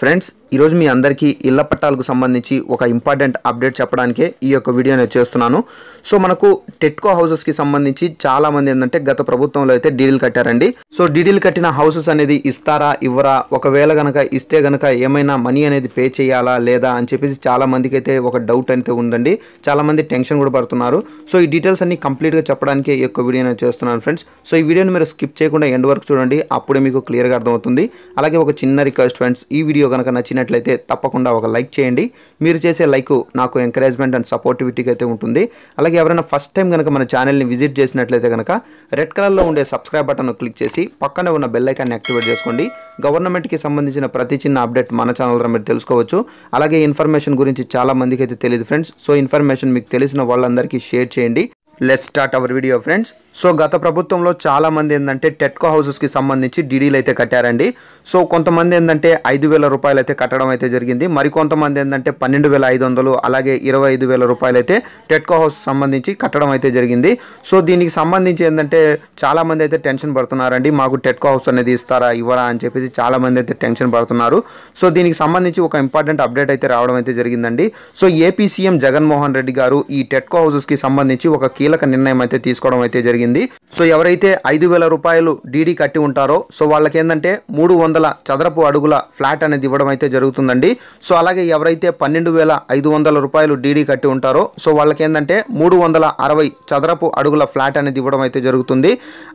friends ఈరోజు మీ అందరికీ ఇళ్ల పట్టాలకు సంబంధించి ఒక ఇంపార్టెంట్ అప్డేట్ చెప్పడానికే ఈ యొక్క వీడియో నేను చేస్తున్నాను సో మనకు టెట్కో హౌసెస్కి సంబంధించి చాలామంది ఏంటంటే గత ప్రభుత్వంలో అయితే డీడీలు కట్టారండి సో డీడీలు కట్టిన హౌసెస్ అనేది ఇస్తారా ఇవ్వరా ఒకవేళ కనుక ఇస్తే గనక ఏమైనా మనీ అనేది పే చేయాలా లేదా అని చెప్పేసి చాలామందికి అయితే ఒక డౌట్ అయితే ఉందండి చాలామంది టెన్షన్ కూడా పడుతున్నారు సో ఈ డీటెయిల్స్ అన్ని కంప్లీట్గా చెప్పడానికి ఈ యొక్క వీడియో నేను చేస్తున్నాను ఫ్రెండ్స్ సో ఈ వీడియోని మీరు స్కిప్ చేయకుండా ఎండ్ వరకు చూడండి అప్పుడే మీకు క్లియర్గా అర్థమవుతుంది అలాగే ఒక చిన్న రిక్వెస్ట్ ఫ్రెండ్స్ ఈ వీడియో వీడియో కనుక నచ్చినట్లయితే తప్పకుండా ఒక లైక్ చేయండి మీరు చేసే లైక్ నాకు ఎంకరేజ్మెంట్ అండ్ సపోర్టివిటీకి అయితే ఉంటుంది అలాగే ఎవరైనా ఫస్ట్ టైం కనుక మన ఛానల్ని విజిట్ చేసినట్లయితే కనుక రెడ్ కలర్లో ఉండే సబ్స్క్రైబ్ బటన్ క్లిక్ చేసి పక్కనే ఉన్న బెల్ యాక్టివేట్ చేసుకోండి గవర్నమెంట్కి సంబంధించిన ప్రతి చిన్న అప్డేట్ మన ఛానల్ ద్వారా మీరు తెలుసుకోవచ్చు అలాగే ఇన్ఫర్మేషన్ గురించి చాలా మందికి అయితే తెలియదు ఫ్రెండ్స్ సో ఇన్ఫర్మేషన్ మీకు తెలిసిన వాళ్ళందరికీ షేర్ చేయండి let start our video friends so గత ప్రభుత్వంలో చాలామంది ఏంటంటే టెట్కో హౌసెస్కి సంబంధించి డీడీలు అయితే కట్టారండి సో కొంతమంది ఏంటంటే ఐదు వేల రూపాయలు అయితే కట్టడం అయితే జరిగింది మరికొంతమంది ఏంటంటే పన్నెండు వేల ఐదు వందలు అలాగే ఇరవై ఐదు వేల రూపాయలు అయితే టెట్కో హౌస్ సంబంధించి కట్టడం అయితే జరిగింది సో దీనికి సంబంధించి ఏంటంటే చాలామంది అయితే టెన్షన్ పడుతున్నారండి మాకు టెట్కో హౌస్ అనేది ఇస్తారా ఇవ్వరా అని చెప్పేసి చాలామంది అయితే టెన్షన్ పడుతున్నారు సో దీనికి సంబంధించి ఒక ఇంపార్టెంట్ అప్డేట్ అయితే రావడం అయితే జరిగిందండి so AP CM Jaganmohan Reddy గారు ఈ టెట్కో హౌసెస్కి సంబంధించి ఒక కీలక నిర్ణయం అయితే తీసుకోవడం అయితే జరిగింది జరిగింది సో ఎవరైతే ఐదు వేల రూపాయలు డీడీ కట్టి ఉంటారో సో వాళ్ళకి ఏంటంటే మూడు వందల చదరపు అడుగుల ఫ్లాట్ అనేది ఇవ్వడం అయితే జరుగుతుందండి సో అలాగే ఎవరైతే పన్నెండు వేల ఐదు వందల రూపాయలు డీడీ కట్టి ఉంటారో సో వాళ్ళకి ఏంటంటే మూడు వందల అరవై చదరపు అడుగుల ఫ్లాట్ అనేది ఇవ్వడం అయితే జరుగుతుంది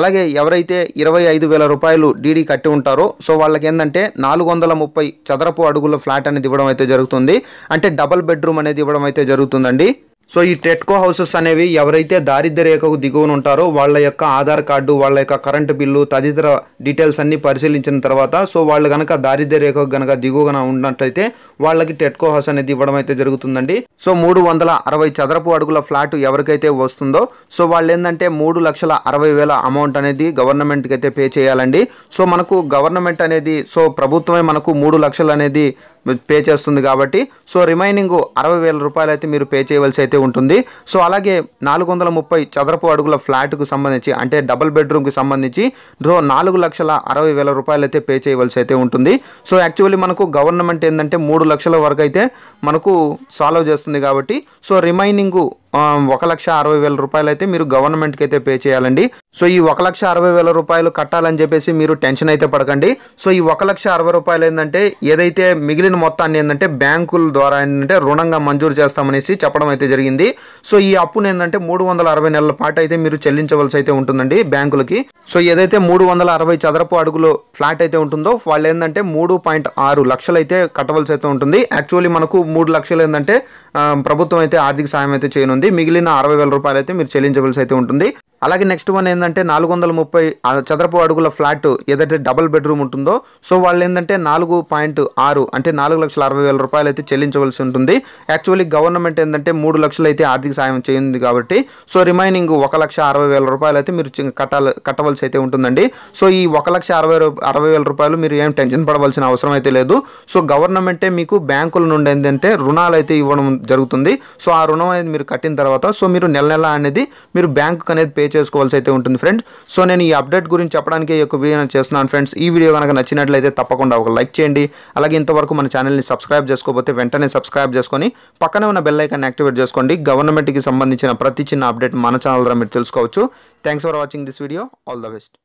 అలాగే ఎవరైతే ఇరవై ఐదు వేల రూపాయలు డీడీ కట్టి ఉంటారో సో వాళ్ళకి ఏంటంటే నాలుగు వందల ముప్పై చదరపు అడుగుల ఫ్లాట్ అనేది ఇవ్వడం అయితే జరుగుతుంది అంటే డబల్ బెడ్రూమ్ అనేది ఇవ్వడం అయితే జరుగుతుందండి సో ఈ టెట్కో హౌసెస్ అనేవి ఎవరైతే దారిద్ర్య రేఖకు దిగువన ఉంటారో వాళ్ళ యొక్క ఆధార్ కార్డు వాళ్ళ యొక్క కరెంటు బిల్లు తదితర డీటెయిల్స్ అన్ని పరిశీలించిన తర్వాత సో వాళ్ళు కనుక దారిద్ర్య రేఖకు కనుక దిగువన ఉన్నట్టయితే వాళ్ళకి టెట్కో హౌస్ అనేది ఇవ్వడం అయితే జరుగుతుందండి సో మూడు వందల అరవై చదరపు అడుగుల ఫ్లాట్ ఎవరికైతే వస్తుందో సో వాళ్ళు ఏంటంటే మూడు లక్షల అరవై వేల అమౌంట్ అనేది గవర్నమెంట్కి అయితే పే చేయాలండి సో మనకు గవర్నమెంట్ అనేది సో ప్రభుత్వమే మనకు మూడు లక్షలు అనేది పే చేస్తుంది కాబట్టి సో రిమైనింగ్ అరవై వేల రూపాయలు అయితే మీరు పే చేయవలసి అయితే ఉంటుంది సో అలాగే నాలుగు వందల ముప్పై చదరపు అడుగుల ఫ్లాట్కు సంబంధించి అంటే డబుల్ బెడ్రూమ్కి సంబంధించి డ్రో నాలుగు లక్షల అరవై వేల రూపాయలు అయితే పే చేయవలసి అయితే ఉంటుంది సో యాక్చువల్లీ మనకు గవర్నమెంట్ ఏంటంటే మూడు లక్షల వరకు అయితే మనకు సాల్వ్ చేస్తుంది కాబట్టి సో రిమైనింగ్ ఒక లక్ష అరవై వేల రూపాయలు అయితే మీరు గవర్నమెంట్కి అయితే పే చేయాలండి సో ఈ ఒక లక్ష అరవై వేల రూపాయలు కట్టాలని చెప్పేసి మీరు టెన్షన్ అయితే పడకండి సో ఈ ఒక లక్ష అరవై రూపాయలు ఏంటంటే ఏదైతే మిగిలిన మొత్తాన్ని ఏంటంటే బ్యాంకుల ద్వారా ఏంటంటే రుణంగా మంజూరు చేస్తామనేసి చెప్పడం అయితే జరిగింది సో ఈ అప్పును ఏంటంటే మూడు వందల అరవై నెలల పాటు అయితే మీరు చెల్లించవలసి అయితే ఉంటుందండి బ్యాంకులకి సో ఏదైతే మూడు వందల అరవై చదరపు అడుగులు ఫ్లాట్ అయితే ఉంటుందో వాళ్ళు ఏంటంటే మూడు పాయింట్ ఆరు లక్షలు అయితే కట్టవలసి అయితే ఉంటుంది యాక్చువల్లీ మనకు మూడు లక్షలు ఏంటంటే ప్రభుత్వం అయితే ఆర్థిక సాయం అయితే చేయనుంది ఉంటుంది మిగిలిన అరవై వేల రూపాయలు అయితే మీరు చెల్లించవలసి అయితే ఉంటుంది అలాగే నెక్స్ట్ వన్ ఏంటంటే నాలుగు వందల ముప్పై చదరపు అడుగుల ఫ్లాట్ ఏదైతే డబల్ బెడ్రూమ్ ఉంటుందో సో వాళ్ళు ఏంటంటే నాలుగు పాయింట్ ఆరు అంటే నాలుగు లక్షల అరవై వేల రూపాయలు అయితే చెల్లించవలసి ఉంటుంది యాక్చువల్లీ గవర్నమెంట్ ఏంటంటే మూడు లక్షలు అయితే ఆర్థిక సాయం చేయింది కాబట్టి సో రిమైనింగ్ ఒక లక్ష అరవై వేల రూపాయలు అయితే మీరు కట్టాలి కట్టవలసి అయితే ఉంటుందండి సో ఈ ఒక లక్ష అరవై అరవై వేల రూపాయలు మీరు ఏం టెన్షన్ పడవలసిన అవసరం అయితే లేదు సో గవర్నమెంటే మీకు బ్యాంకుల నుండి ఏంటంటే రుణాలు అయితే ఇవ్వడం జరుగుతుంది సో ఆ రుణం అనేది మీరు కట్టిన తర్వాత సో మీరు నెల నెల అనేది మీరు బ్యాంకు అనేది పే చేసుకోవాల్సి అయితే ఉంటుంది ఫ్రెండ్స్ సో నేను ఈ అప్డేట్ గురించి చెప్పడానికి యొక్క వీడియో చేస్తున్నాను ఫ్రెండ్స్ ఈ వీడియో కనుక నచ్చినట్లయితే తప్పకుండా ఒక లైక్ చేయండి అలాగే ఇంతవరకు మన ఛానల్ని సబ్స్క్రైబ్ చేసుకోకపోతే వెంటనే సబ్స్క్రైబ్ చేసుకొని పక్కనే ఉన్న బెల్ ఐకాన్ యాక్టివేట్ చేసుకోండి గవర్నమెంట్కి సంబంధించిన ప్రతి చిన్న అప్డేట్ మన ఛానల్ ద్వారా మీరు తెలుసుకోవచ్చు thanks for watching this video all the best